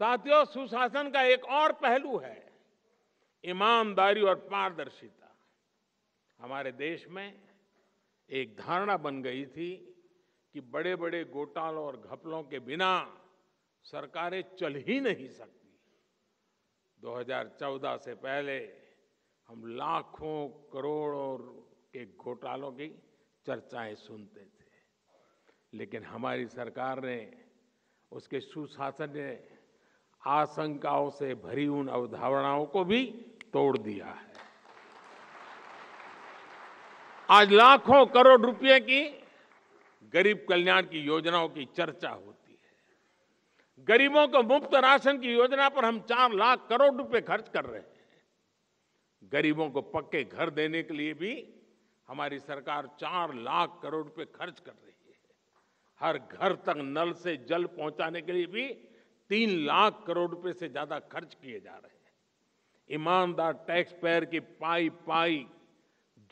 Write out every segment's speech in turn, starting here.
साथियों सुशासन का एक और पहलू है ईमानदारी और पारदर्शिता हमारे देश में एक धारणा बन गई थी कि बड़े बड़े घोटालों और घपलों के बिना सरकारें चल ही नहीं सकती 2014 से पहले हम लाखों करोड़ों के घोटालों की चर्चाएं सुनते थे लेकिन हमारी सरकार ने उसके सुशासन ने आशंकाओं से भरी उन अवधारणाओं को भी तोड़ दिया है आज लाखों करोड़ रुपए की गरीब कल्याण की योजनाओं की चर्चा होती है गरीबों को मुफ्त राशन की योजना पर हम चार लाख करोड़ रुपए खर्च कर रहे हैं गरीबों को पक्के घर देने के लिए भी हमारी सरकार चार लाख करोड़ रुपए खर्च कर रही है हर घर तक नल से जल पहुंचाने के लिए भी तीन लाख करोड़ रुपए से ज्यादा खर्च किए जा रहे हैं ईमानदार टैक्स पेयर की पाई पाई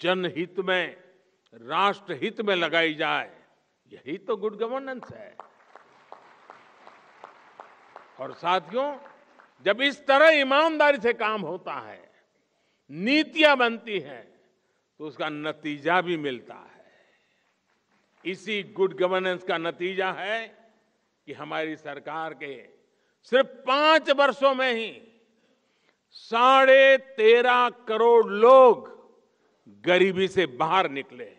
जनहित में राष्ट्रहित में लगाई जाए यही तो गुड गवर्नेंस है और साथियों जब इस तरह ईमानदारी से काम होता है नीतियां बनती हैं तो उसका नतीजा भी मिलता है इसी गुड गवर्नेंस का नतीजा है कि हमारी सरकार के सिर्फ पांच वर्षों में ही साढ़े तेरह करोड़ लोग गरीबी से बाहर निकले हैं